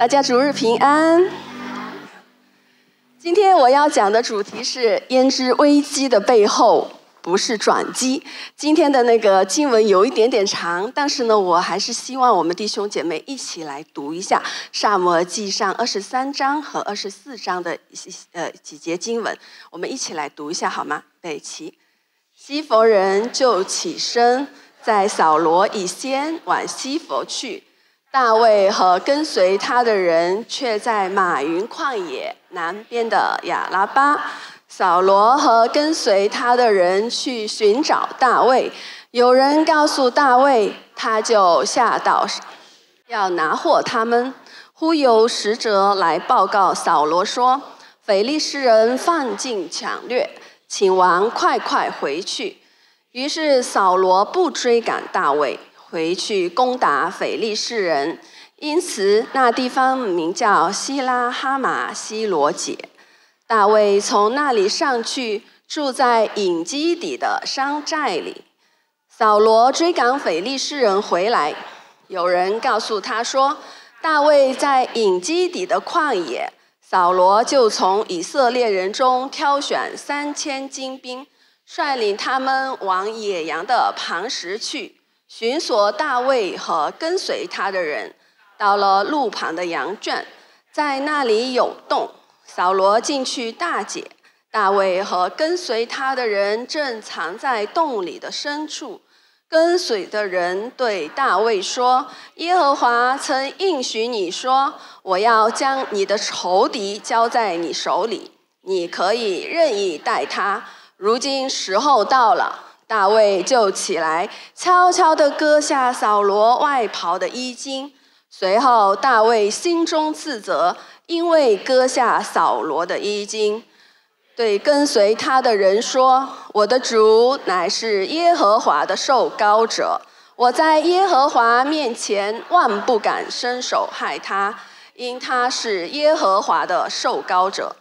大家逐日平安。今天我要讲的主题是：胭脂危机的背后不是转机。今天的那个经文有一点点长，但是呢，我还是希望我们弟兄姐妹一起来读一下《萨摩记》上二十三章和二十四章的一些呃几节经文。我们一起来读一下好吗？北齐西佛人就起身，在扫罗以先往西佛去。大卫和跟随他的人却在马云旷野南边的亚拉巴。扫罗和跟随他的人去寻找大卫，有人告诉大卫，他就下到要拿货他们。忽有使者来报告扫罗说，腓力斯人犯境抢掠，请王快快回去。于是扫罗不追赶大卫。回去攻打腓力士人，因此那地方名叫希拉哈马西罗解。大卫从那里上去，住在隐基底的商寨里。扫罗追赶腓力士人回来，有人告诉他说：“大卫在隐基底的旷野。”扫罗就从以色列人中挑选三千精兵，率领他们往野羊的磐石去。寻索大卫和跟随他的人，到了路旁的羊圈，在那里有洞。扫罗进去大解，大卫和跟随他的人正藏在洞里的深处。跟随的人对大卫说：“耶和华曾应许你说，我要将你的仇敌交在你手里，你可以任意待他。如今时候到了。”大卫就起来，悄悄地割下扫罗外袍的衣襟。随后，大卫心中自责，因为割下扫罗的衣襟，对跟随他的人说：“我的主乃是耶和华的受高者，我在耶和华面前万不敢伸手害他，因他是耶和华的受高者。”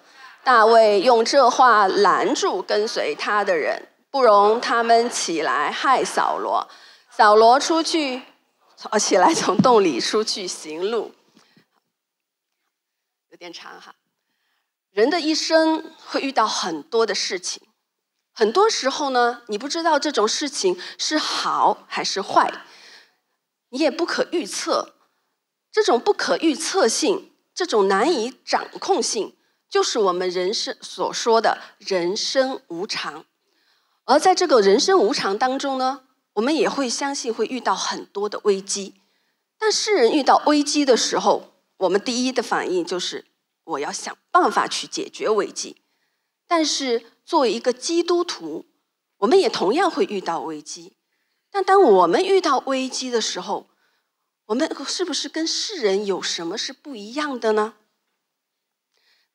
大卫用这话拦住跟随他的人。不容他们起来害扫罗，扫罗出去，起来从洞里出去行路。有点长哈。人的一生会遇到很多的事情，很多时候呢，你不知道这种事情是好还是坏，你也不可预测。这种不可预测性，这种难以掌控性，就是我们人生所说的人生无常。而在这个人生无常当中呢，我们也会相信会遇到很多的危机。但世人遇到危机的时候，我们第一的反应就是我要想办法去解决危机。但是作为一个基督徒，我们也同样会遇到危机。但当我们遇到危机的时候，我们是不是跟世人有什么是不一样的呢？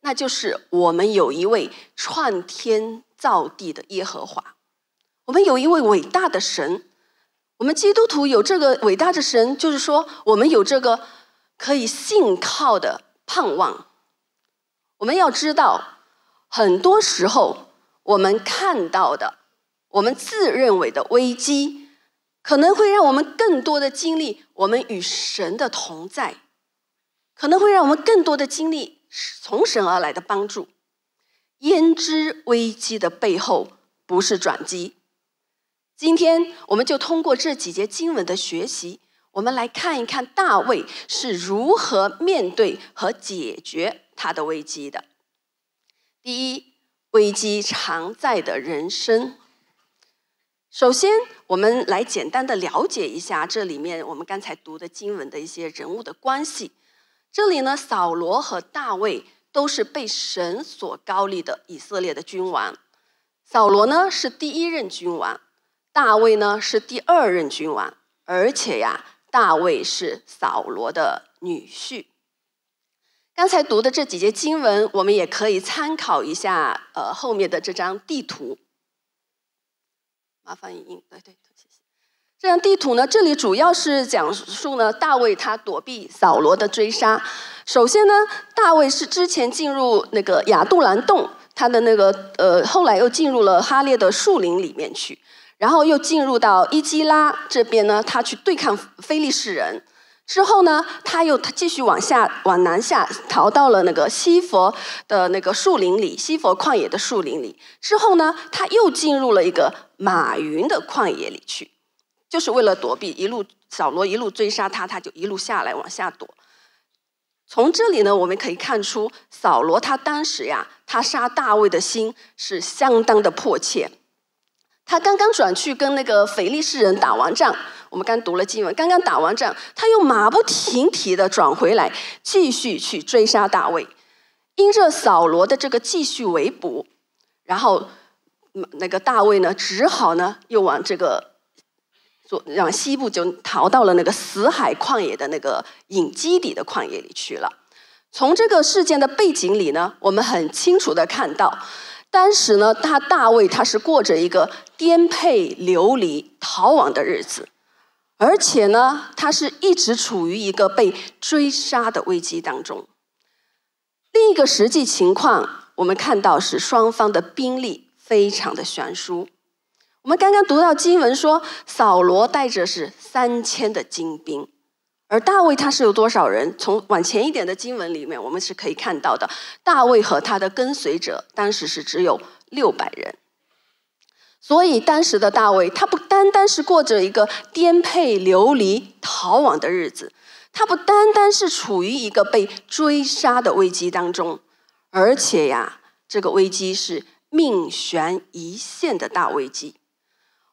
那就是我们有一位创天造地的耶和华。我们有一位伟大的神，我们基督徒有这个伟大的神，就是说我们有这个可以信靠的盼望。我们要知道，很多时候我们看到的，我们自认为的危机，可能会让我们更多的经历我们与神的同在，可能会让我们更多的经历从神而来的帮助。焉知危机的背后不是转机？今天我们就通过这几节经文的学习，我们来看一看大卫是如何面对和解决他的危机的。第一，危机常在的人生。首先，我们来简单的了解一下这里面我们刚才读的经文的一些人物的关系。这里呢，扫罗和大卫都是被神所高立的以色列的君王。扫罗呢是第一任君王。大卫呢是第二任君王，而且呀，大卫是扫罗的女婿。刚才读的这几节经文，我们也可以参考一下。呃，后面的这张地图，麻烦影音，哎对，谢谢。这张地图呢，这里主要是讲述了大卫他躲避扫罗的追杀。首先呢，大卫是之前进入那个亚杜兰洞，他的那个呃，后来又进入了哈列的树林里面去。然后又进入到伊基拉这边呢，他去对抗非利士人，之后呢，他又继续往下往南下，逃到了那个西佛的那个树林里，西佛旷野的树林里。之后呢，他又进入了一个马云的旷野里去，就是为了躲避一路扫罗一路追杀他，他就一路下来往下躲。从这里呢，我们可以看出扫罗他当时呀，他杀大卫的心是相当的迫切。他刚刚转去跟那个腓力士人打完仗，我们刚读了经文，刚刚打完仗，他又马不停蹄的转回来，继续去追杀大卫。因着扫罗的这个继续围捕，然后那个大卫呢，只好呢又往这个左往西部，就逃到了那个死海旷野的那个隐基底的旷野里去了。从这个事件的背景里呢，我们很清楚的看到。当时呢，他大卫他是过着一个颠沛流离、逃亡的日子，而且呢，他是一直处于一个被追杀的危机当中。另一个实际情况，我们看到是双方的兵力非常的悬殊。我们刚刚读到经文说，扫罗带着是三千的精兵。而大卫他是有多少人？从往前一点的经文里面，我们是可以看到的，大卫和他的跟随者当时是只有六百人。所以当时的大卫，他不单单是过着一个颠沛流离、逃亡的日子，他不单单是处于一个被追杀的危机当中，而且呀，这个危机是命悬一线的大危机。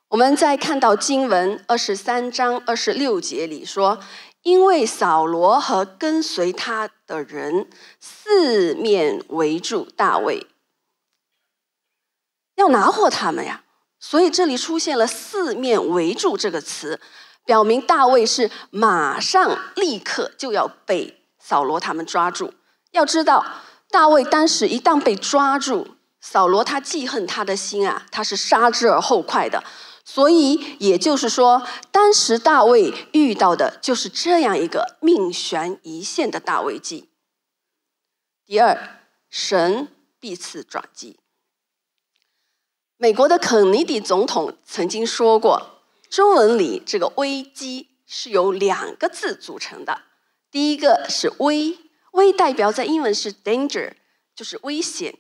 我们在看到经文二十三章二十六节里说。因为扫罗和跟随他的人四面围住大卫，要拿获他们呀。所以这里出现了“四面围住”这个词，表明大卫是马上、立刻就要被扫罗他们抓住。要知道，大卫当时一旦被抓住，扫罗他记恨他的心啊，他是杀之而后快的。所以，也就是说，当时大卫遇到的就是这样一个命悬一线的大危机。第二，神必赐转机。美国的肯尼迪总统曾经说过，中文里这个“危机”是由两个字组成的，第一个是“危”，“危”代表在英文是 “danger”，就是危险；“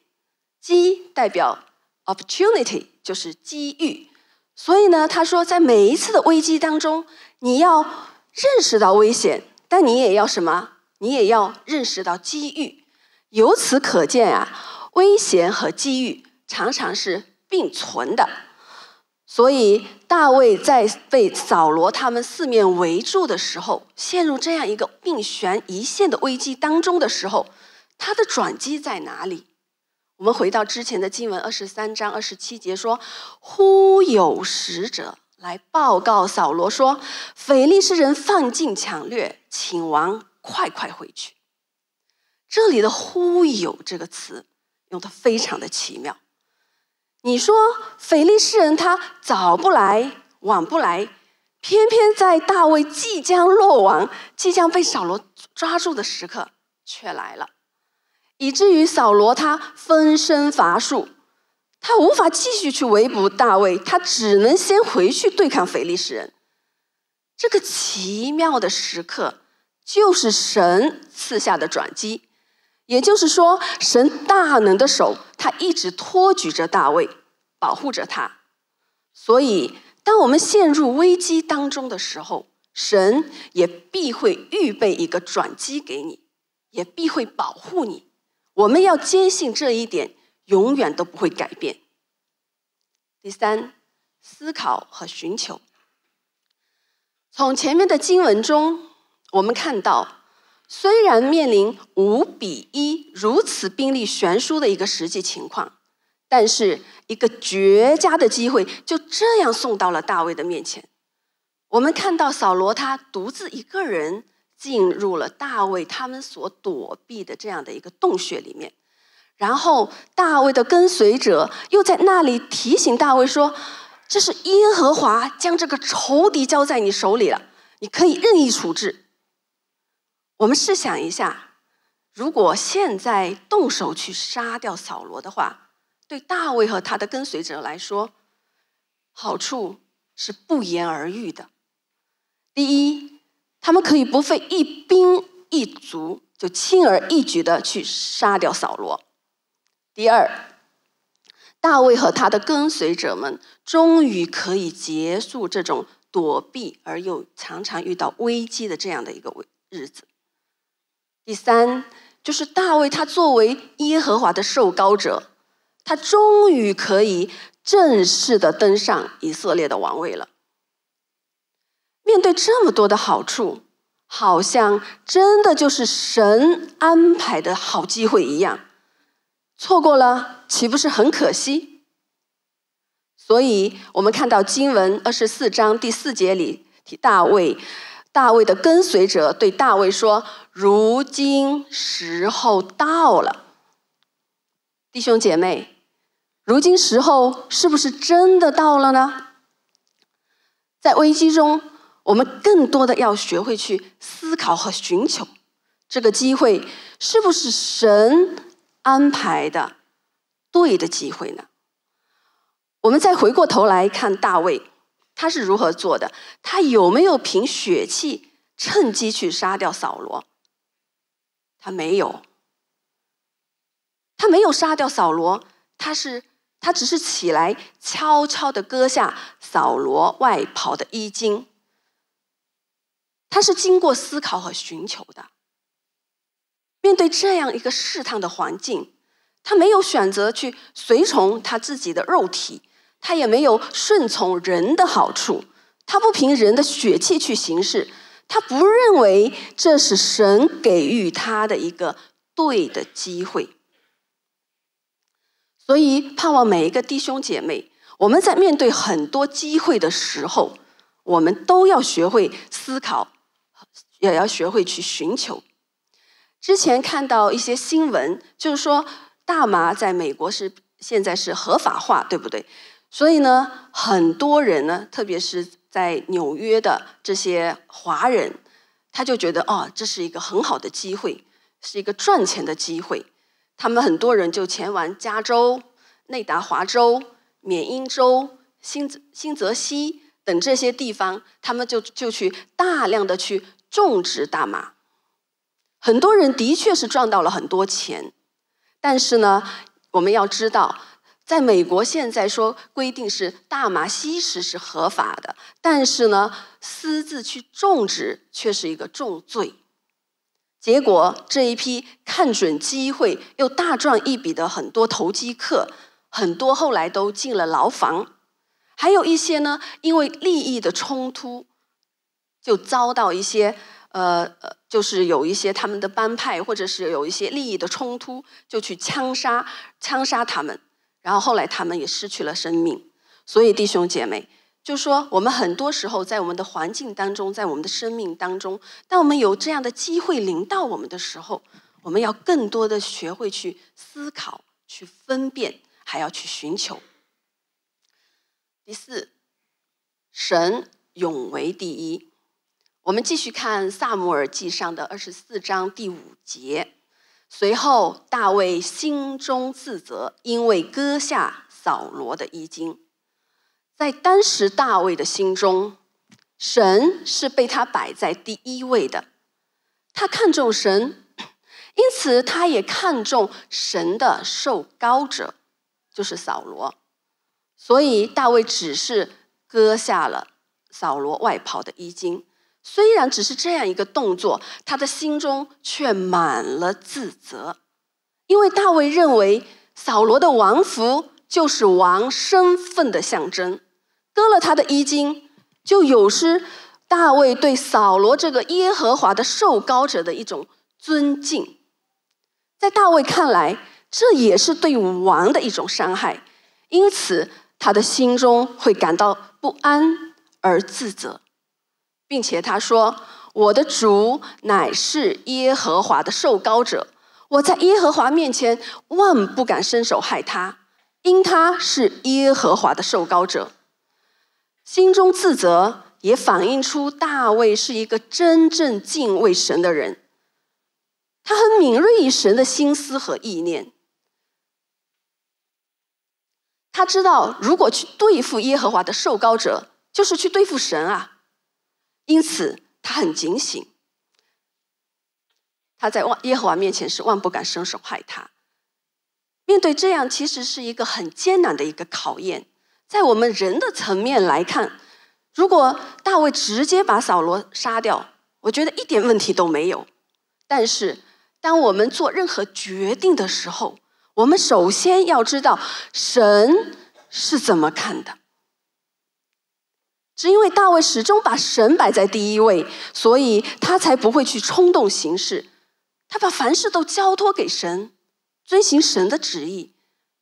机”代表 “opportunity”，就是机遇。所以呢，他说，在每一次的危机当中，你要认识到危险，但你也要什么？你也要认识到机遇。由此可见啊，危险和机遇常常是并存的。所以大卫在被扫罗他们四面围住的时候，陷入这样一个命悬一线的危机当中的时候，他的转机在哪里？我们回到之前的经文二十三章二十七节，说：“忽有使者来报告扫罗，说腓力士人犯境抢掠，请王快快回去。”这里的“忽有”这个词用的非常的奇妙。你说腓力士人他早不来晚不来，偏偏在大卫即将落网、即将被扫罗抓住的时刻，却来了。以至于扫罗他分身乏术，他无法继续去围捕大卫，他只能先回去对抗腓力士人。这个奇妙的时刻就是神赐下的转机，也就是说，神大能的手他一直托举着大卫，保护着他。所以，当我们陷入危机当中的时候，神也必会预备一个转机给你，也必会保护你。我们要坚信这一点，永远都不会改变。第三，思考和寻求。从前面的经文中，我们看到，虽然面临五比一如此兵力悬殊的一个实际情况，但是一个绝佳的机会就这样送到了大卫的面前。我们看到扫罗他独自一个人。进入了大卫他们所躲避的这样的一个洞穴里面，然后大卫的跟随者又在那里提醒大卫说：“这是耶和华将这个仇敌交在你手里了，你可以任意处置。”我们试想一下，如果现在动手去杀掉扫罗的话，对大卫和他的跟随者来说，好处是不言而喻的。第一。他们可以不费一兵一卒，就轻而易举的去杀掉扫罗。第二，大卫和他的跟随者们终于可以结束这种躲避而又常常遇到危机的这样的一个日子。第三，就是大卫他作为耶和华的受膏者，他终于可以正式的登上以色列的王位了。面对这么多的好处，好像真的就是神安排的好机会一样，错过了岂不是很可惜？所以，我们看到经文二十四章第四节里，提大卫，大卫的跟随者对大卫说：“如今时候到了。”弟兄姐妹，如今时候是不是真的到了呢？在危机中。我们更多的要学会去思考和寻求，这个机会是不是神安排的对的机会呢？我们再回过头来看大卫，他是如何做的？他有没有凭血气趁机去杀掉扫罗？他没有，他没有杀掉扫罗，他是他只是起来悄悄的割下扫罗外袍的衣襟。他是经过思考和寻求的。面对这样一个试探的环境，他没有选择去随从他自己的肉体，他也没有顺从人的好处，他不凭人的血气去行事，他不认为这是神给予他的一个对的机会。所以，盼望每一个弟兄姐妹，我们在面对很多机会的时候，我们都要学会思考。也要学会去寻求。之前看到一些新闻，就是说大麻在美国是现在是合法化，对不对？所以呢，很多人呢，特别是在纽约的这些华人，他就觉得哦，这是一个很好的机会，是一个赚钱的机会。他们很多人就前往加州、内达华州、缅因州、新新泽西等这些地方，他们就就去大量的去。种植大麻，很多人的确是赚到了很多钱，但是呢，我们要知道，在美国现在说规定是大麻吸食是合法的，但是呢，私自去种植却是一个重罪。结果这一批看准机会又大赚一笔的很多投机客，很多后来都进了牢房，还有一些呢，因为利益的冲突。就遭到一些呃呃，就是有一些他们的帮派，或者是有一些利益的冲突，就去枪杀枪杀他们，然后后来他们也失去了生命。所以弟兄姐妹，就说我们很多时候在我们的环境当中，在我们的生命当中，当我们有这样的机会临到我们的时候，我们要更多的学会去思考、去分辨，还要去寻求。第四，神永为第一。我们继续看《萨姆尔记上》的二十四章第五节。随后，大卫心中自责，因为割下扫罗的衣襟。在当时，大卫的心中，神是被他摆在第一位的。他看重神，因此他也看重神的受高者，就是扫罗。所以，大卫只是割下了扫罗外袍的衣襟。虽然只是这样一个动作，他的心中却满了自责，因为大卫认为扫罗的王服就是王身份的象征，割了他的衣襟，就有失大卫对扫罗这个耶和华的受膏者的一种尊敬，在大卫看来，这也是对王的一种伤害，因此他的心中会感到不安而自责。并且他说：“我的主乃是耶和华的受膏者，我在耶和华面前万不敢伸手害他，因他是耶和华的受膏者。”心中自责，也反映出大卫是一个真正敬畏神的人。他很敏锐于神的心思和意念，他知道如果去对付耶和华的受膏者，就是去对付神啊。因此，他很警醒，他在万耶和华面前是万不敢伸手害他。面对这样，其实是一个很艰难的一个考验。在我们人的层面来看，如果大卫直接把扫罗杀掉，我觉得一点问题都没有。但是，当我们做任何决定的时候，我们首先要知道神是怎么看的。是因为大卫始终把神摆在第一位，所以他才不会去冲动行事。他把凡事都交托给神，遵循神的旨意。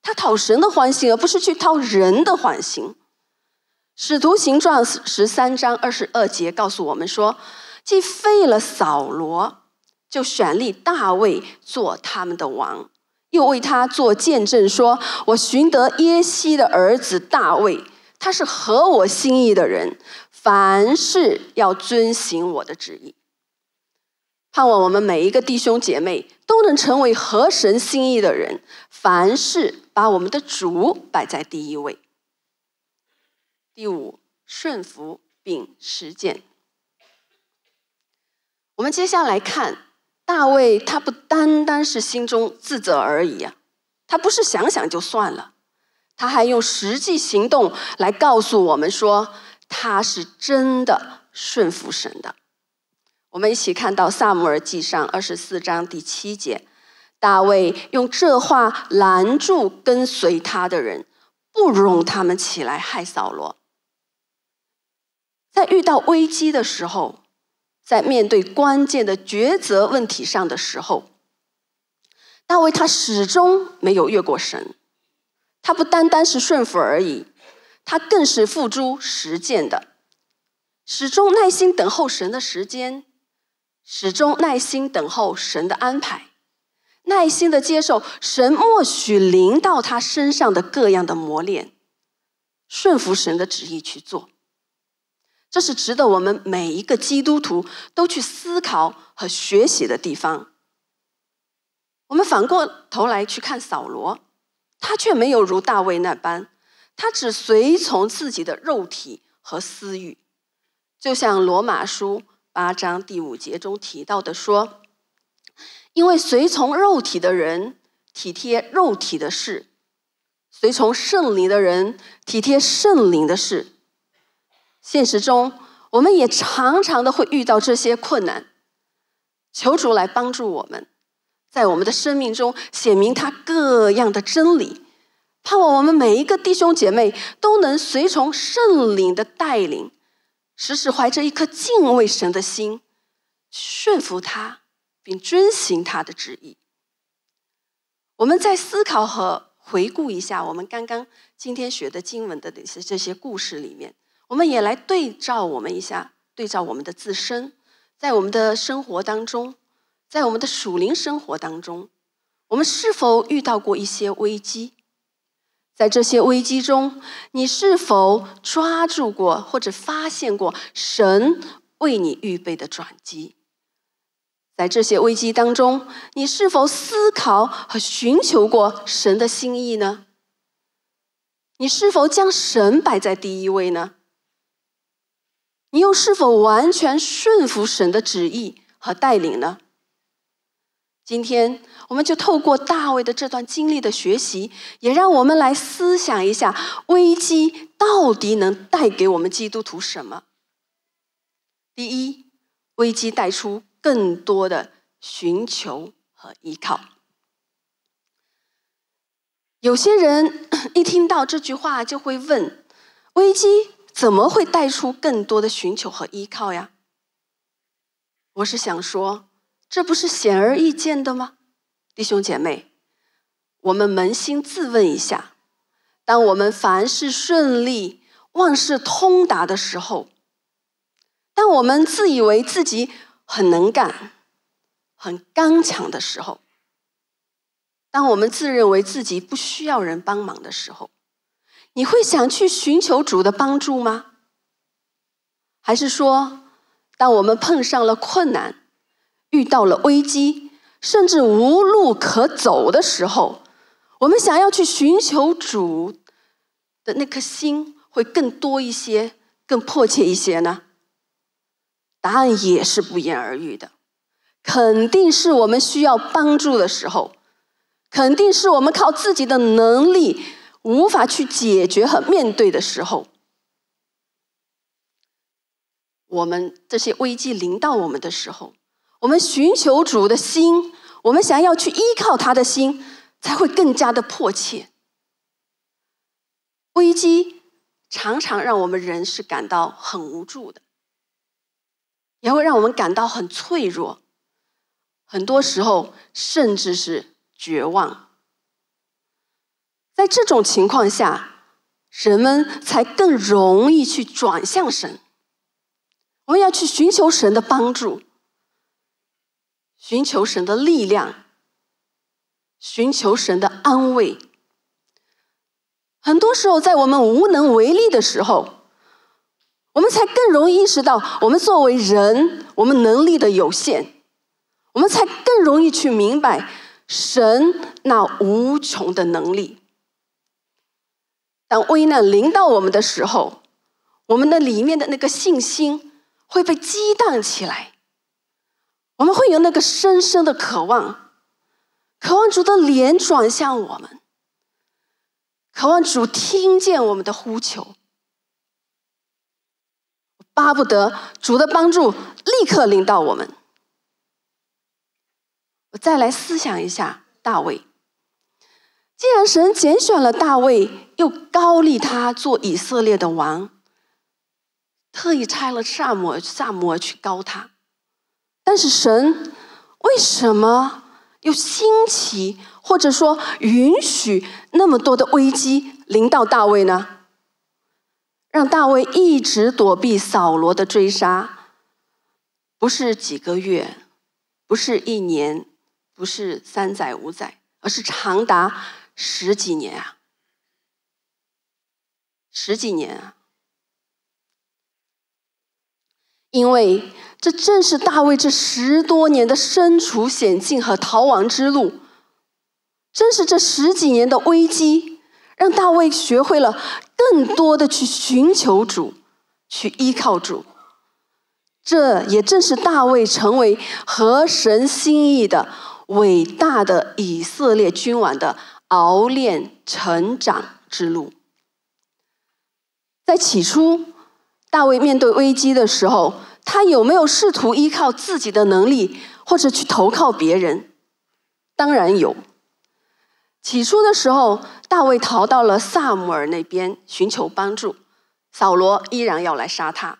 他讨神的欢心，而不是去讨人的欢心。使徒行传十三章二十二节告诉我们说：“既废了扫罗，就选立大卫做他们的王，又为他做见证，说我寻得耶西的儿子大卫。”他是合我心意的人，凡事要遵行我的旨意。盼望我们每一个弟兄姐妹都能成为合神心意的人，凡事把我们的主摆在第一位。第五，顺服并实践。我们接下来看，大卫他不单单是心中自责而已啊，他不是想想就算了。他还用实际行动来告诉我们说，他是真的顺服神的。我们一起看到《萨姆尔记上》二十四章第七节，大卫用这话拦住跟随他的人，不容他们起来害扫罗。在遇到危机的时候，在面对关键的抉择问题上的时候，大卫他始终没有越过神。他不单单是顺服而已，他更是付诸实践的，始终耐心等候神的时间，始终耐心等候神的安排，耐心的接受神默许临到他身上的各样的磨练，顺服神的旨意去做。这是值得我们每一个基督徒都去思考和学习的地方。我们反过头来去看扫罗。他却没有如大卫那般，他只随从自己的肉体和私欲，就像罗马书八章第五节中提到的说：“因为随从肉体的人体贴肉体的事，随从圣灵的人体贴圣灵的事。”现实中，我们也常常的会遇到这些困难，求主来帮助我们。在我们的生命中写明他各样的真理，盼望我们每一个弟兄姐妹都能随从圣灵的带领，时时怀着一颗敬畏神的心，顺服他，并遵行他的旨意。我们在思考和回顾一下我们刚刚今天学的经文的那些这些故事里面，我们也来对照我们一下，对照我们的自身，在我们的生活当中。在我们的属灵生活当中，我们是否遇到过一些危机？在这些危机中，你是否抓住过或者发现过神为你预备的转机？在这些危机当中，你是否思考和寻求过神的心意呢？你是否将神摆在第一位呢？你又是否完全顺服神的旨意和带领呢？今天，我们就透过大卫的这段经历的学习，也让我们来思想一下，危机到底能带给我们基督徒什么？第一，危机带出更多的寻求和依靠。有些人一听到这句话就会问：危机怎么会带出更多的寻求和依靠呀？我是想说。这不是显而易见的吗，弟兄姐妹？我们扪心自问一下：当我们凡事顺利、万事通达的时候，当我们自以为自己很能干、很刚强的时候，当我们自认为自己不需要人帮忙的时候，你会想去寻求主的帮助吗？还是说，当我们碰上了困难？遇到了危机，甚至无路可走的时候，我们想要去寻求主的那颗心，会更多一些，更迫切一些呢？答案也是不言而喻的，肯定是我们需要帮助的时候，肯定是我们靠自己的能力无法去解决和面对的时候，我们这些危机临到我们的时候。我们寻求主的心，我们想要去依靠他的心，才会更加的迫切。危机常常让我们人是感到很无助的，也会让我们感到很脆弱，很多时候甚至是绝望。在这种情况下，人们才更容易去转向神。我们要去寻求神的帮助。寻求神的力量，寻求神的安慰。很多时候，在我们无能为力的时候，我们才更容易意识到我们作为人，我们能力的有限；我们才更容易去明白神那无穷的能力。当危难临到我们的时候，我们的里面的那个信心会被激荡起来。我们会有那个深深的渴望，渴望主的脸转向我们，渴望主听见我们的呼求，巴不得主的帮助立刻临到我们。我再来思想一下大卫。既然神拣选了大卫，又高立他做以色列的王，特意差了萨摩萨摩去高他。但是神为什么又兴起，或者说允许那么多的危机临到大卫呢？让大卫一直躲避扫罗的追杀，不是几个月，不是一年，不是三载五载，而是长达十几年啊！十几年啊！因为这正是大卫这十多年的身处险境和逃亡之路，正是这十几年的危机，让大卫学会了更多的去寻求主，去依靠主。这也正是大卫成为合神心意的伟大的以色列君王的熬炼成长之路。在起初。大卫面对危机的时候，他有没有试图依靠自己的能力，或者去投靠别人？当然有。起初的时候，大卫逃到了萨姆尔那边寻求帮助，扫罗依然要来杀他。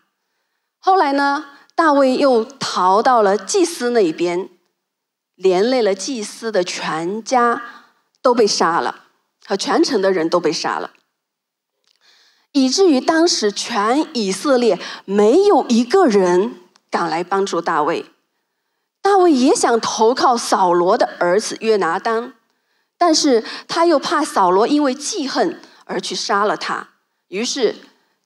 后来呢，大卫又逃到了祭司那边，连累了祭司的全家都被杀了，和全城的人都被杀了。以至于当时全以色列没有一个人敢来帮助大卫。大卫也想投靠扫罗的儿子约拿丹，但是他又怕扫罗因为记恨而去杀了他，于是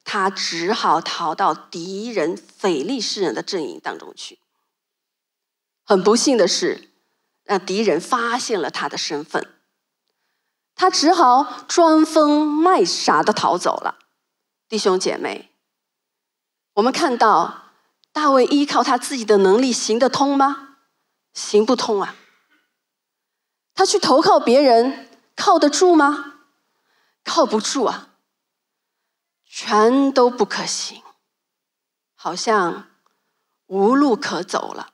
他只好逃到敌人腓力士人的阵营当中去。很不幸的是，让敌人发现了他的身份，他只好装疯卖傻的逃走了。弟兄姐妹，我们看到大卫依靠他自己的能力行得通吗？行不通啊。他去投靠别人，靠得住吗？靠不住啊。全都不可行，好像无路可走了。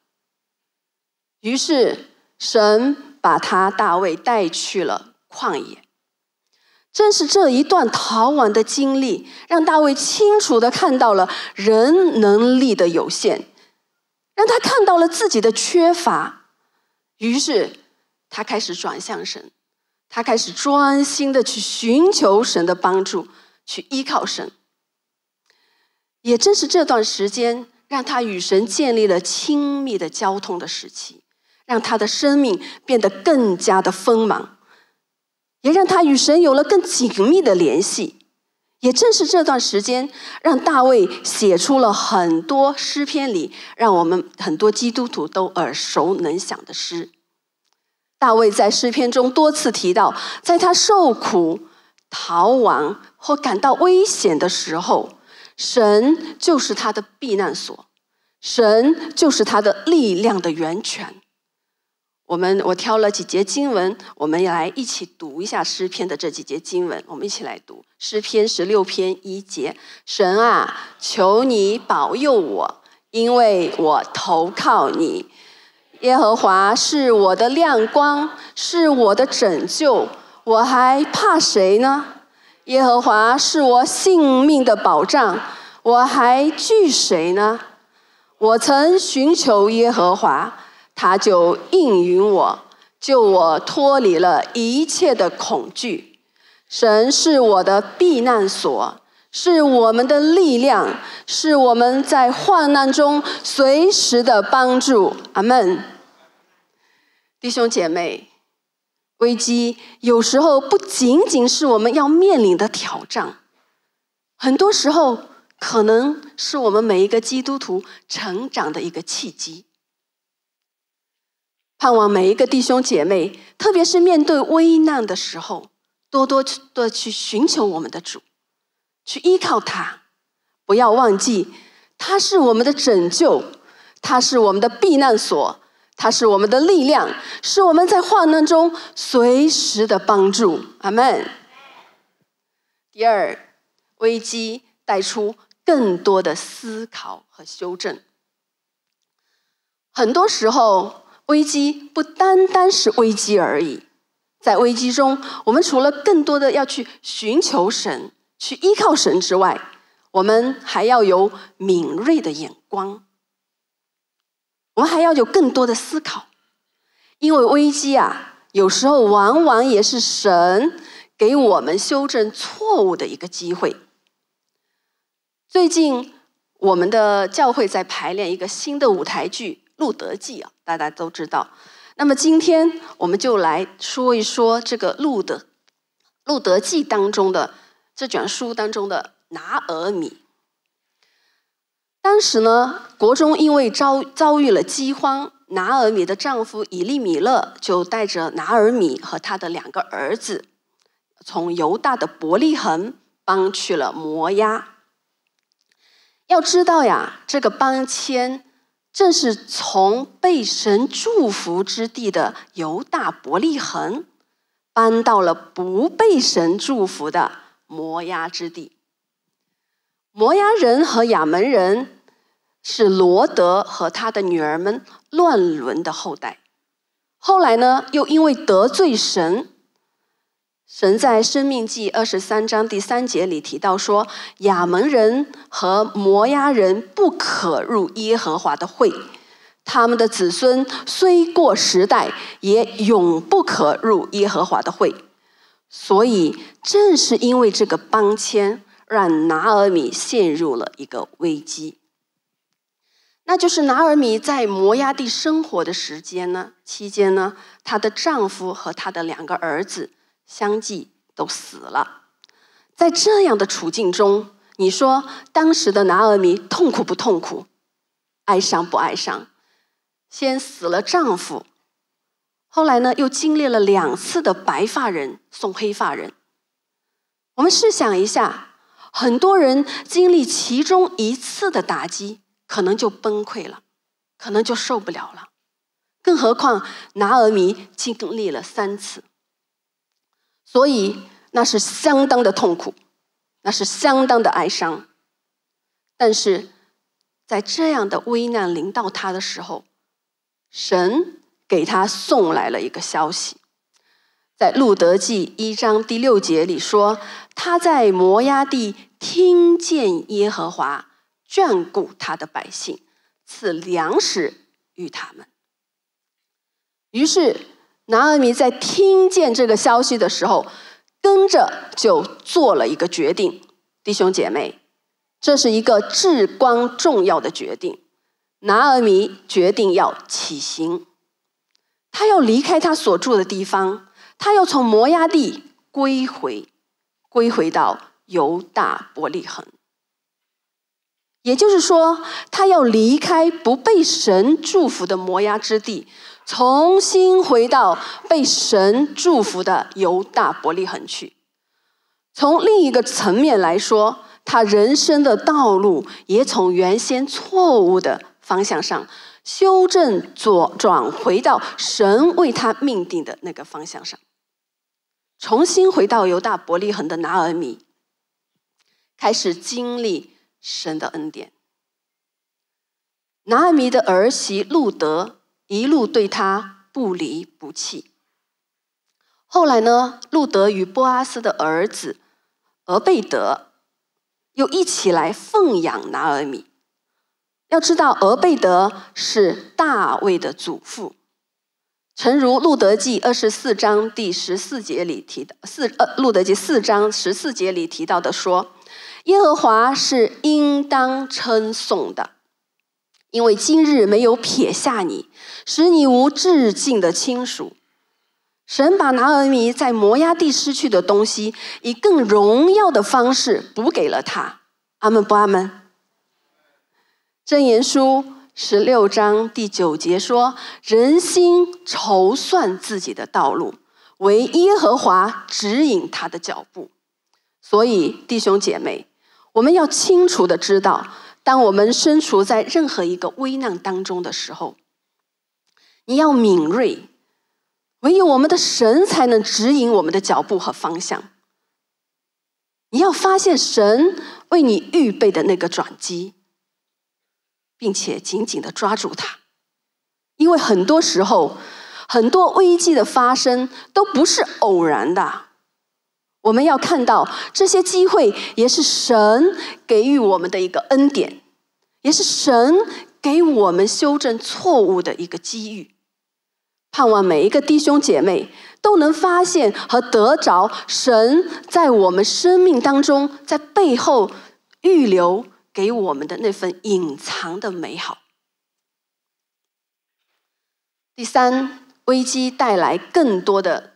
于是神把他大卫带去了旷野。正是这一段逃亡的经历，让大卫清楚的看到了人能力的有限，让他看到了自己的缺乏，于是他开始转向神，他开始专心的去寻求神的帮助，去依靠神。也正是这段时间，让他与神建立了亲密的交通的时期，让他的生命变得更加的锋芒。也让他与神有了更紧密的联系。也正是这段时间，让大卫写出了很多诗篇里让我们很多基督徒都耳熟能详的诗。大卫在诗篇中多次提到，在他受苦、逃亡或感到危险的时候，神就是他的避难所，神就是他的力量的源泉。我们我挑了几节经文，我们来一起读一下诗篇的这几节经文。我们一起来读诗篇十六篇一节：神啊，求你保佑我，因为我投靠你。耶和华是我的亮光，是我的拯救，我还怕谁呢？耶和华是我性命的保障，我还惧谁呢？我曾寻求耶和华。他就应允我，救我脱离了一切的恐惧。神是我的避难所，是我们的力量，是我们在患难中随时的帮助。阿门。弟兄姐妹，危机有时候不仅仅是我们要面临的挑战，很多时候可能是我们每一个基督徒成长的一个契机。盼望每一个弟兄姐妹，特别是面对危难的时候，多多的去寻求我们的主，去依靠他，不要忘记，他是我们的拯救，他是我们的避难所，他是我们的力量，是我们在患难中随时的帮助。阿门。第二，危机带出更多的思考和修正。很多时候。危机不单单是危机而已，在危机中，我们除了更多的要去寻求神、去依靠神之外，我们还要有敏锐的眼光，我们还要有更多的思考，因为危机啊，有时候往往也是神给我们修正错误的一个机会。最近，我们的教会在排练一个新的舞台剧。《路德记》啊，大家都知道。那么今天我们就来说一说这个《路德路德记》当中的这卷书当中的拿尔米。当时呢，国中因为遭遭遇了饥荒，拿尔米的丈夫以利米勒就带着拿尔米和他的两个儿子，从犹大的伯利恒搬去了摩押。要知道呀，这个搬迁。正是从被神祝福之地的犹大伯利恒，搬到了不被神祝福的摩崖之地。摩崖人和亚门人是罗德和他的女儿们乱伦的后代，后来呢，又因为得罪神。神在《生命记》二十三章第三节里提到说：“亚门人和摩押人不可入耶和华的会，他们的子孙虽过时代，也永不可入耶和华的会。”所以，正是因为这个搬迁，让拿尔米陷入了一个危机。那就是拿尔米在摩崖地生活的时间呢，期间呢，她的丈夫和她的两个儿子。相继都死了，在这样的处境中，你说当时的拿尔米痛苦不痛苦？哀伤不哀伤？先死了丈夫，后来呢，又经历了两次的白发人送黑发人。我们试想一下，很多人经历其中一次的打击，可能就崩溃了，可能就受不了了，更何况拿尔弥经历了三次。所以那是相当的痛苦，那是相当的哀伤。但是在这样的危难临到他的时候，神给他送来了一个消息，在路德记一章第六节里说：“他在摩崖地听见耶和华眷顾他的百姓，赐粮食与他们。”于是。拿阿弥在听见这个消息的时候，跟着就做了一个决定。弟兄姐妹，这是一个至关重要的决定。拿阿弥决定要起行，他要离开他所住的地方，他要从摩崖地归回，归回到犹大伯利恒。也就是说，他要离开不被神祝福的摩崖之地。重新回到被神祝福的犹大伯利恒去。从另一个层面来说，他人生的道路也从原先错误的方向上修正左转，回到神为他命定的那个方向上。重新回到犹大伯利恒的拿尔米，开始经历神的恩典。拿尔米的儿媳路德。一路对他不离不弃。后来呢？路德与波阿斯的儿子俄贝德又一起来奉养拿尔米。要知道，俄贝德是大卫的祖父。诚如《路德记》二十四章第十四节里提的四呃，路德记》四章十四节里提到的说：“耶和华是应当称颂的。”因为今日没有撇下你，使你无至敬的亲属。神把拿俄米在摩崖地失去的东西，以更荣耀的方式补给了他。阿门不阿门。箴言书十六章第九节说：“人心筹算自己的道路，唯耶和华指引他的脚步。”所以弟兄姐妹，我们要清楚的知道。当我们身处在任何一个危难当中的时候，你要敏锐，唯有我们的神才能指引我们的脚步和方向。你要发现神为你预备的那个转机，并且紧紧的抓住它，因为很多时候，很多危机的发生都不是偶然的。我们要看到这些机会，也是神给予我们的一个恩典，也是神给我们修正错误的一个机遇。盼望每一个弟兄姐妹都能发现和得着神在我们生命当中，在背后预留给我们的那份隐藏的美好。第三，危机带来更多的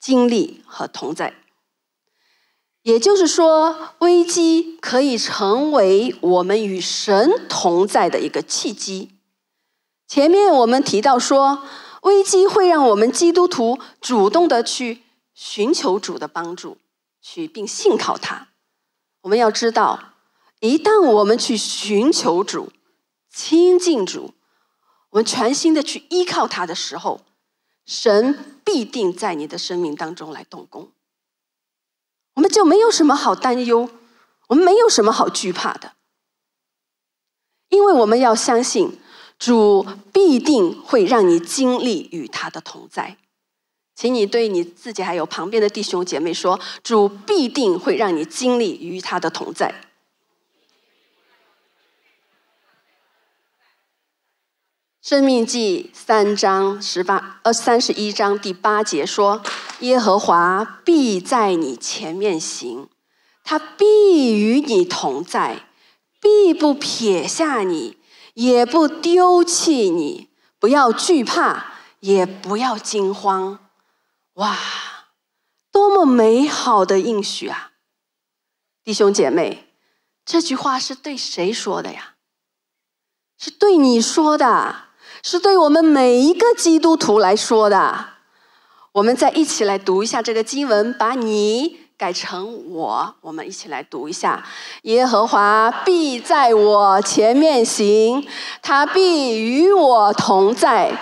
经历和同在。也就是说，危机可以成为我们与神同在的一个契机。前面我们提到说，危机会让我们基督徒主动的去寻求主的帮助，去并信靠他。我们要知道，一旦我们去寻求主、亲近主，我们全心的去依靠他的时候，神必定在你的生命当中来动工。我们就没有什么好担忧，我们没有什么好惧怕的，因为我们要相信，主必定会让你经历与他的同在。请你对你自己还有旁边的弟兄姐妹说：主必定会让你经历与他的同在。《生命记》三章十八呃三十一章第八节说：“耶和华必在你前面行，他必与你同在，必不撇下你，也不丢弃你。不要惧怕，也不要惊慌。”哇，多么美好的应许啊！弟兄姐妹，这句话是对谁说的呀？是对你说的。是对我们每一个基督徒来说的。我们再一起来读一下这个经文，把你改成我。我们一起来读一下：耶和华必在我前面行，他必与我同在，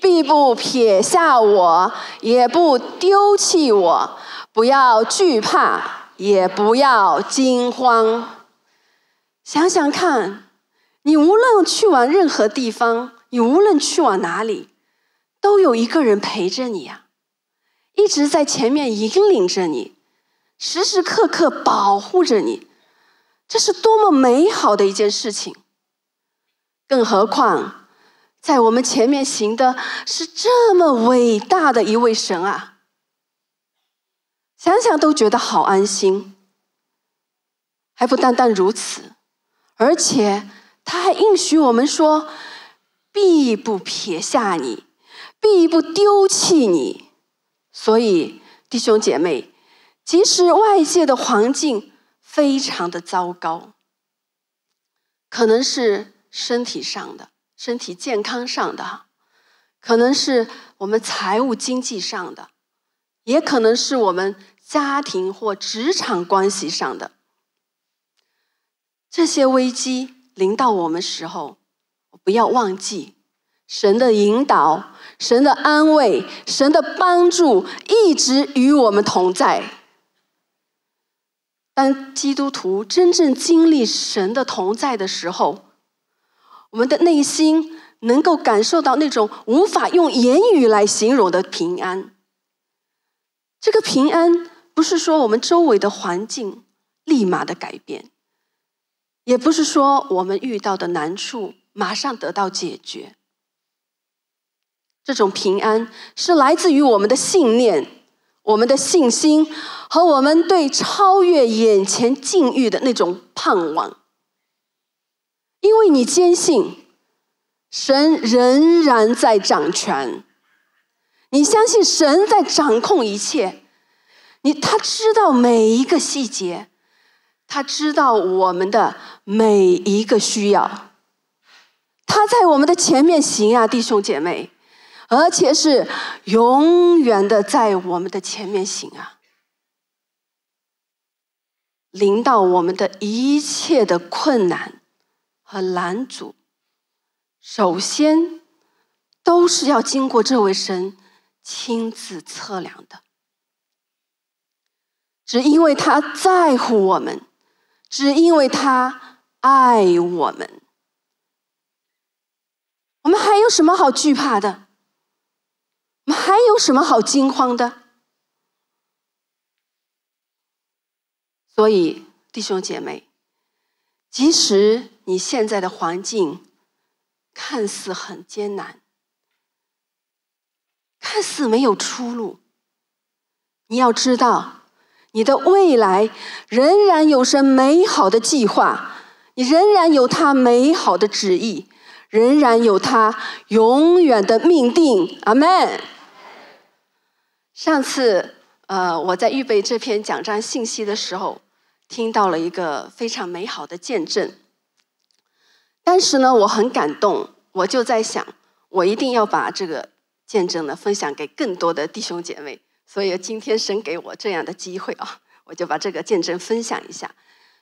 必不撇下我，也不丢弃我。不要惧怕，也不要惊慌。想想看，你无论去往任何地方。你无论去往哪里，都有一个人陪着你呀，一直在前面引领着你，时时刻刻保护着你，这是多么美好的一件事情！更何况，在我们前面行的是这么伟大的一位神啊，想想都觉得好安心。还不单单如此，而且他还应许我们说。必不撇下你，必不丢弃你。所以，弟兄姐妹，即使外界的环境非常的糟糕，可能是身体上的、身体健康上的，可能是我们财务经济上的，也可能是我们家庭或职场关系上的。这些危机临到我们时候。不要忘记，神的引导、神的安慰、神的帮助，一直与我们同在。当基督徒真正经历神的同在的时候，我们的内心能够感受到那种无法用言语来形容的平安。这个平安不是说我们周围的环境立马的改变，也不是说我们遇到的难处。马上得到解决。这种平安是来自于我们的信念、我们的信心和我们对超越眼前境遇的那种盼望。因为你坚信，神仍然在掌权，你相信神在掌控一切，你他知道每一个细节，他知道我们的每一个需要。他在我们的前面行啊，弟兄姐妹，而且是永远的在我们的前面行啊。临到我们的一切的困难和拦阻，首先都是要经过这位神亲自测量的。只因为他在乎我们，只因为他爱我们。我们还有什么好惧怕的？我们还有什么好惊慌的？所以，弟兄姐妹，即使你现在的环境看似很艰难，看似没有出路，你要知道，你的未来仍然有着美好的计划，你仍然有他美好的旨意。仍然有他永远的命定，阿门。上次，呃，我在预备这篇讲章信息的时候，听到了一个非常美好的见证。当时呢，我很感动，我就在想，我一定要把这个见证呢分享给更多的弟兄姐妹。所以今天神给我这样的机会啊，我就把这个见证分享一下。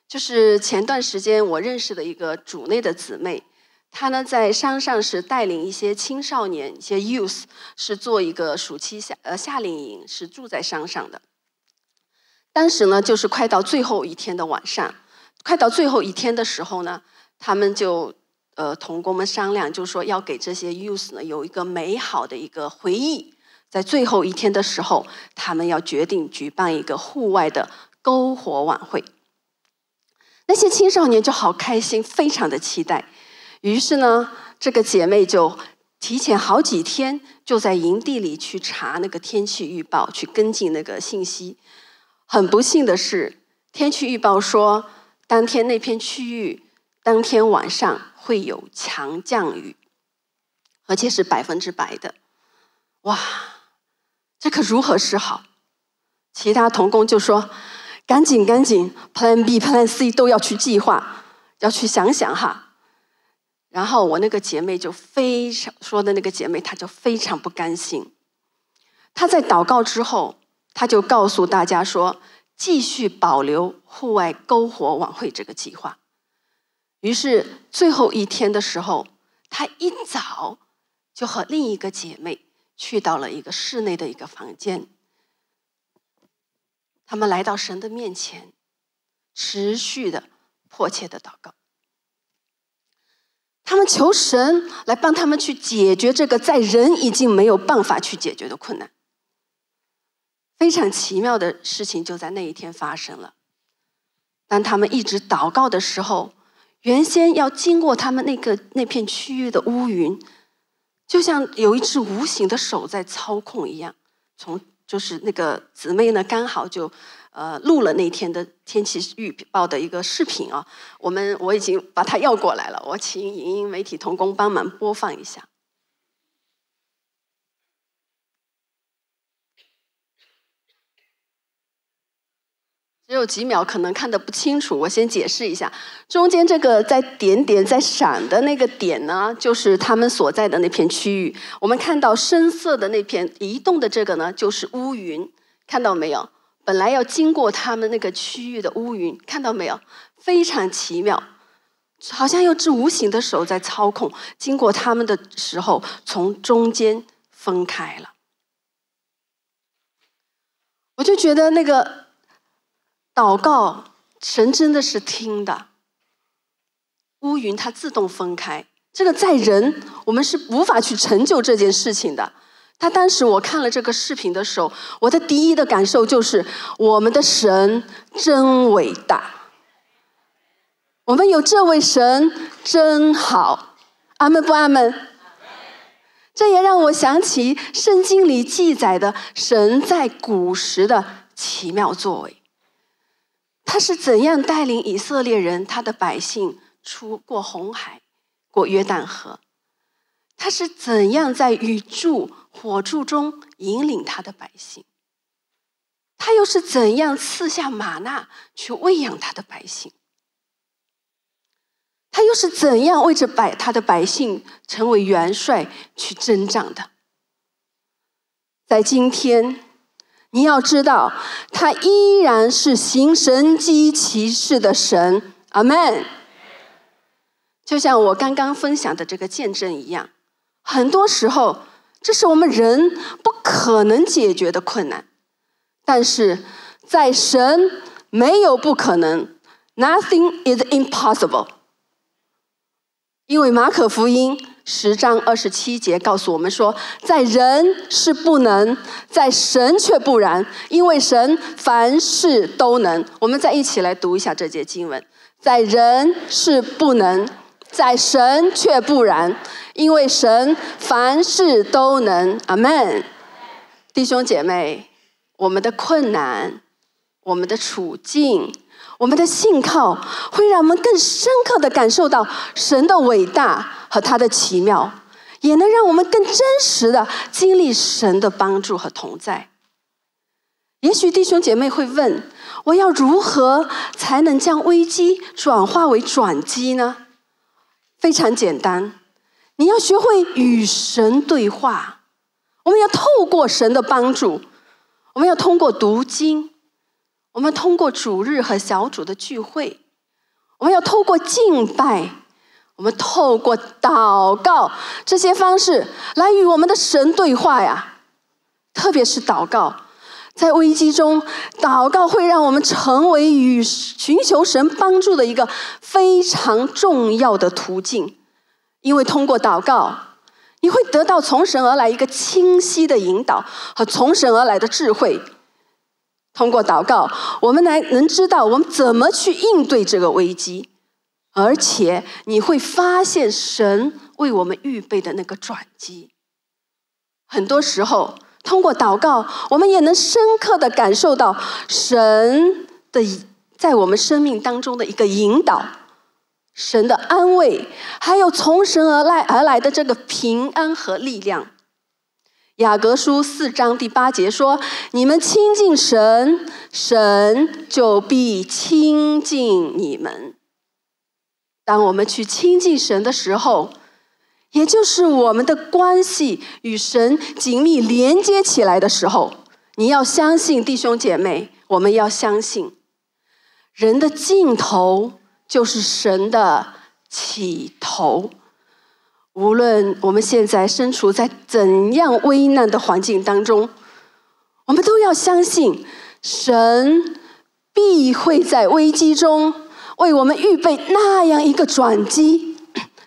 就是前段时间我认识的一个主内的姊妹。他呢在山上是带领一些青少年，一些 youth 是做一个暑期夏呃夏令营，是住在山上的。当时呢就是快到最后一天的晚上，快到最后一天的时候呢，他们就呃同工们商量，就说要给这些 youth 呢有一个美好的一个回忆，在最后一天的时候，他们要决定举办一个户外的篝火晚会。那些青少年就好开心，非常的期待。于是呢，这个姐妹就提前好几天就在营地里去查那个天气预报，去跟进那个信息。很不幸的是，天气预报说当天那片区域当天晚上会有强降雨，而且是百分之百的。哇，这可如何是好？其他童工就说：“赶紧赶紧，Plan B、Plan C 都要去计划，要去想想哈。”然后我那个姐妹就非常说的那个姐妹，她就非常不甘心。她在祷告之后，她就告诉大家说：“继续保留户外篝火晚会这个计划。”于是最后一天的时候，她一早就和另一个姐妹去到了一个室内的一个房间，他们来到神的面前，持续的、迫切的祷告。他们求神来帮他们去解决这个在人已经没有办法去解决的困难。非常奇妙的事情就在那一天发生了。当他们一直祷告的时候，原先要经过他们那个那片区域的乌云，就像有一只无形的手在操控一样，从就是那个姊妹呢刚好就。呃，录了那天的天气预报的一个视频啊，我们我已经把它要过来了，我请影音媒体童工帮忙播放一下。只有几秒，可能看的不清楚，我先解释一下，中间这个在点点在闪的那个点呢，就是他们所在的那片区域。我们看到深色的那片移动的这个呢，就是乌云，看到没有？本来要经过他们那个区域的乌云，看到没有？非常奇妙，好像有只无形的手在操控。经过他们的时候，从中间分开了。我就觉得那个祷告，神真的是听的。乌云它自动分开，这个在人我们是无法去成就这件事情的。他当时我看了这个视频的时候，我的第一的感受就是我们的神真伟大，我们有这位神真好，阿门不阿门？这也让我想起圣经里记载的神在古时的奇妙作为，他是怎样带领以色列人他的百姓出过红海，过约旦河。他是怎样在雨柱、火柱中引领他的百姓？他又是怎样赐下玛纳去喂养他的百姓？他又是怎样为着百他的百姓成为元帅去征战的？在今天，你要知道，他依然是行神机骑士的神，阿门。就像我刚刚分享的这个见证一样。很多时候，这是我们人不可能解决的困难。但是在神没有不可能，nothing is impossible。因为马可福音十章二十七节告诉我们说，在人是不能，在神却不然，因为神凡事都能。我们再一起来读一下这节经文，在人是不能。在神却不然，因为神凡事都能。Amen。弟兄姐妹，我们的困难、我们的处境、我们的信靠，会让我们更深刻的感受到神的伟大和他的奇妙，也能让我们更真实的经历神的帮助和同在。也许弟兄姐妹会问：我要如何才能将危机转化为转机呢？非常简单，你要学会与神对话。我们要透过神的帮助，我们要通过读经，我们通过主日和小组的聚会，我们要透过敬拜，我们透过祷告这些方式来与我们的神对话呀，特别是祷告。在危机中，祷告会让我们成为与寻求神帮助的一个非常重要的途径。因为通过祷告，你会得到从神而来一个清晰的引导和从神而来的智慧。通过祷告，我们来能知道我们怎么去应对这个危机，而且你会发现神为我们预备的那个转机。很多时候。通过祷告，我们也能深刻的感受到神的在我们生命当中的一个引导，神的安慰，还有从神而来而来的这个平安和力量。雅各书四章第八节说：“你们亲近神，神就必亲近你们。”当我们去亲近神的时候，也就是我们的关系与神紧密连接起来的时候，你要相信弟兄姐妹，我们要相信，人的尽头就是神的起头。无论我们现在身处在怎样危难的环境当中，我们都要相信，神必会在危机中为我们预备那样一个转机。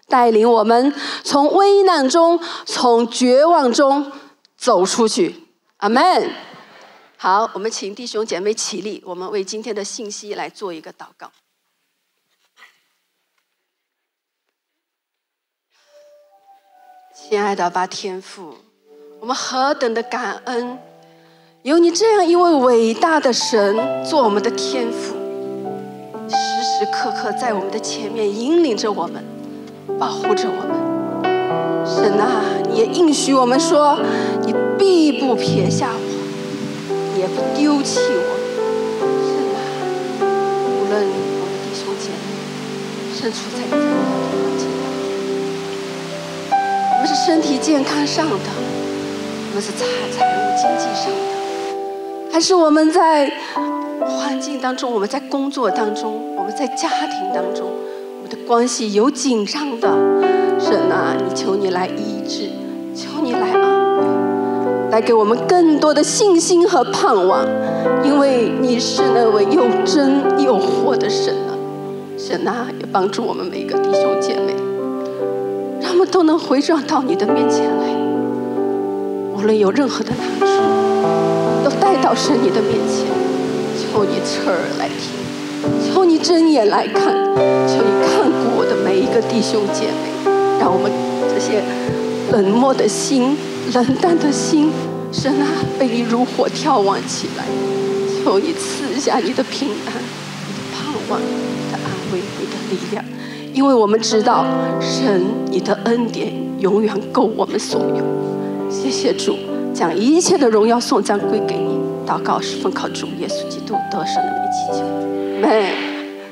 带领我们从危难中、从绝望中走出去。阿门。好，我们请弟兄姐妹起立，我们为今天的信息来做一个祷告。亲爱的巴天父，我们何等的感恩，有你这样一位伟大的神做我们的天父，时时刻刻在我们的前面引领着我们。保护着我们，神啊！你也应许我们说，你必不撇下我，也不丢弃我。神啊！无论我们弟兄姐妹身处在怎样的环境当中，我们是身体健康上的，我们是财财务经济上的，还是我们在环境当中、我们在工作当中、我们在家庭当中。我的关系有紧张的神啊，你求你来医治，求你来安慰，来给我们更多的信心和盼望，因为你是那位又真又活的神啊！神啊，也帮助我们每个弟兄姐妹，让我们都能回转到你的面前来，无论有任何的难处，都带到神你的面前，求你侧耳来听。睁眼来看，求你看顾我的每一个弟兄姐妹，让我们这些冷漠的心、冷淡的心，神啊，被你如火眺望起来，求你赐下你的平安、你的盼望、你的安慰、你的力量，因为我们知道，神，你的恩典永远够我们所用。谢谢主，将一切的荣耀颂赞归给你。祷告时奉靠主耶稣基督得胜的名祈求，阿